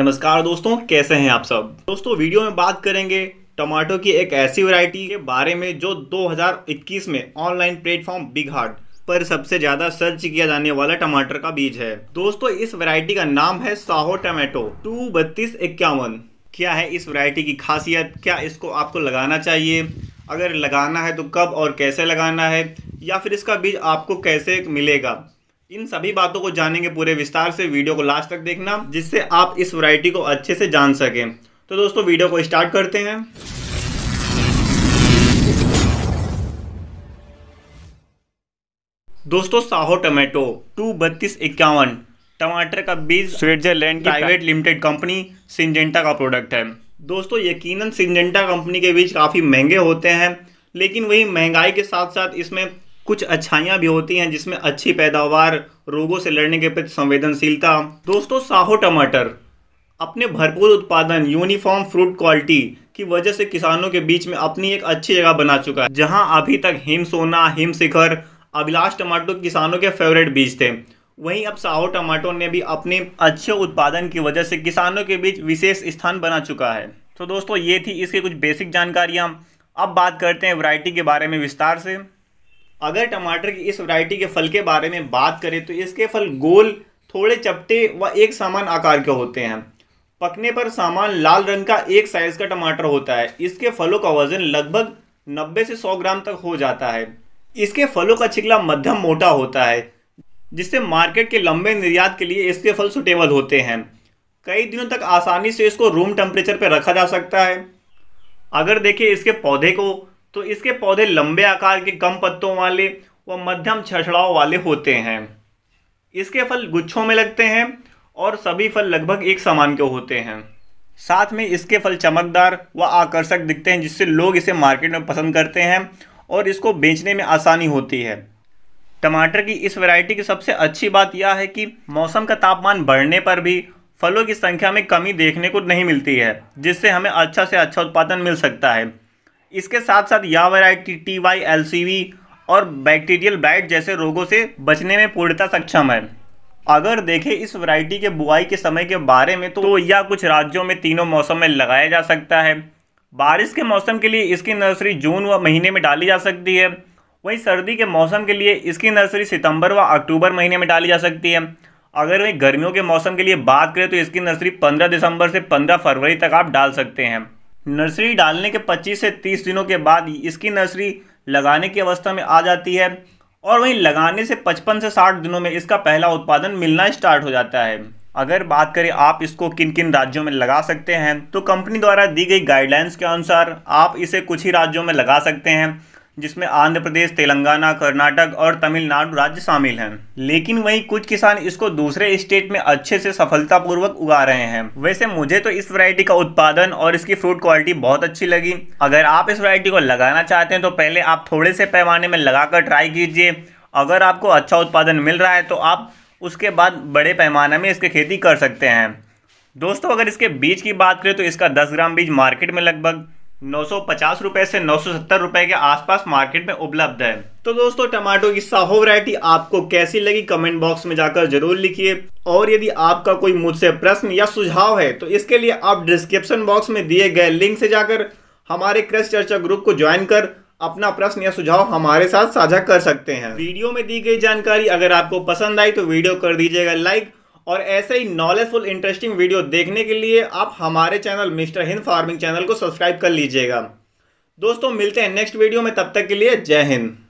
नमस्कार दोस्तों कैसे हैं आप सब दोस्तों वीडियो में बात करेंगे टमाटो की एक ऐसी वैरायटी के बारे में जो 2021 में ऑनलाइन प्लेटफॉर्म बिग हार्ट पर सबसे ज़्यादा सर्च किया जाने वाला टमाटर का बीज है दोस्तों इस वैरायटी का नाम है साहो टमाटो टू बत्तीस इक्यावन क्या है इस वैरायटी की खासियत क्या इसको आपको लगाना चाहिए अगर लगाना है तो कब और कैसे लगाना है या फिर इसका बीज आपको कैसे मिलेगा इन सभी बातों को जानेंगे पूरे विस्तार से वीडियो को लास्ट तक देखना जिससे आप इस वैरायटी को अच्छे से जान सकें तो दोस्तों वीडियो को स्टार्ट करते हैं दोस्तों साहो टमाटो टू बत्तीस इक्यावन टमाटर का बीज स्विट्जरलैंड की प्राइवेट लिमिटेड कंपनी सिंजेंटा का प्रोडक्ट है दोस्तों यकीनन सिंजेंटा कंपनी के बीज काफ़ी महंगे होते हैं लेकिन वही महंगाई के साथ साथ इसमें कुछ अच्छाइयाँ भी होती हैं जिसमें अच्छी पैदावार रोगों से लड़ने के प्रति संवेदनशीलता दोस्तों साहो टमाटर अपने भरपूर उत्पादन यूनिफॉर्म फ्रूट क्वालिटी की वजह से किसानों के बीच में अपनी एक अच्छी जगह बना चुका है जहां अभी तक हिम सोना हिम शिखर अभिलाष टमाटो किसानों के फेवरेट बीज थे वहीं अब साहो टमाटो ने भी अपने अच्छे उत्पादन की वजह से किसानों के बीच विशेष स्थान बना चुका है तो दोस्तों ये थी इसकी कुछ बेसिक जानकारियाँ अब बात करते हैं वैरायटी के बारे में विस्तार से अगर टमाटर की इस वैरायटी के फल के बारे में बात करें तो इसके फल गोल थोड़े चपटे व एक समान आकार के होते हैं पकने पर सामान लाल रंग का एक साइज का टमाटर होता है इसके फलों का वजन लगभग 90 से 100 ग्राम तक हो जाता है इसके फलों का छिकला मध्यम मोटा होता है जिससे मार्केट के लंबे निर्यात के लिए इसके फल सुटेबल होते हैं कई दिनों तक आसानी से इसको रूम टेम्परेचर पर रखा जा सकता है अगर देखिए इसके पौधे को तो इसके पौधे लंबे आकार के कम पत्तों वाले व मध्यम छछड़ाव वाले होते हैं इसके फल गुच्छों में लगते हैं और सभी फल लगभग एक समान के होते हैं साथ में इसके फल चमकदार व आकर्षक दिखते हैं जिससे लोग इसे मार्केट में पसंद करते हैं और इसको बेचने में आसानी होती है टमाटर की इस वैरायटी की सबसे अच्छी बात यह है कि मौसम का तापमान बढ़ने पर भी फलों की संख्या में कमी देखने को नहीं मिलती है जिससे हमें अच्छा से अच्छा उत्पादन मिल सकता है इसके साथ साथ यह variety T Y L C V और बैक्टीरियल ब्लाइट जैसे रोगों से बचने में पूर्णता सक्षम है अगर देखें इस वैरायटी के बुआई के समय के बारे में तो यह कुछ राज्यों में तीनों मौसम में लगाया जा सकता है बारिश के मौसम के लिए इसकी नर्सरी जून व महीने में डाली जा सकती है वहीं सर्दी के मौसम के लिए इसकी नर्सरी सितंबर व अक्टूबर महीने में डाली जा सकती है अगर वहीं गर्मियों के मौसम के लिए बात करें तो इसकी नर्सरी पंद्रह दिसंबर से पंद्रह फरवरी तक आप डाल सकते हैं नर्सरी डालने के 25 से 30 दिनों के बाद ही इसकी नर्सरी लगाने की अवस्था में आ जाती है और वहीं लगाने से 55 से 60 दिनों में इसका पहला उत्पादन मिलना स्टार्ट हो जाता है अगर बात करें आप इसको किन किन राज्यों में लगा सकते हैं तो कंपनी द्वारा दी गई गाइडलाइंस के अनुसार आप इसे कुछ ही राज्यों में लगा सकते हैं जिसमें आंध्र प्रदेश तेलंगाना कर्नाटक और तमिलनाडु राज्य शामिल हैं लेकिन वहीं कुछ किसान इसको दूसरे स्टेट में अच्छे से सफलतापूर्वक उगा रहे हैं वैसे मुझे तो इस वैरायटी का उत्पादन और इसकी फ्रूट क्वालिटी बहुत अच्छी लगी अगर आप इस वैरायटी को लगाना चाहते हैं तो पहले आप थोड़े से पैमाने में लगाकर ट्राई कीजिए अगर आपको अच्छा उत्पादन मिल रहा है तो आप उसके बाद बड़े पैमाने में इसकी खेती कर सकते हैं दोस्तों अगर इसके बीज की बात करें तो इसका दस ग्राम बीज मार्केट में लगभग 950 रुपए से 970 रुपए के आसपास मार्केट में उपलब्ध है तो दोस्तों टमाटो की साहो वैरायटी आपको कैसी लगी कमेंट बॉक्स में जाकर जरूर लिखिए और यदि आपका कोई मुझसे प्रश्न या सुझाव है तो इसके लिए आप डिस्क्रिप्शन बॉक्स में दिए गए लिंक से जाकर हमारे कृषि चर्चा ग्रुप को ज्वाइन कर अपना प्रश्न या सुझाव हमारे साथ साझा कर सकते हैं वीडियो में दी गई जानकारी अगर आपको पसंद आई तो वीडियो कर दीजिएगा लाइक और ऐसे ही नॉलेजफुल इंटरेस्टिंग वीडियो देखने के लिए आप हमारे channel mister Hind farming channel को सब्सक्राइब कर लीजिएगा दोस्तों मिलते हैं नेक्स्ट वीडियो में तब तक के लिए जय हिंद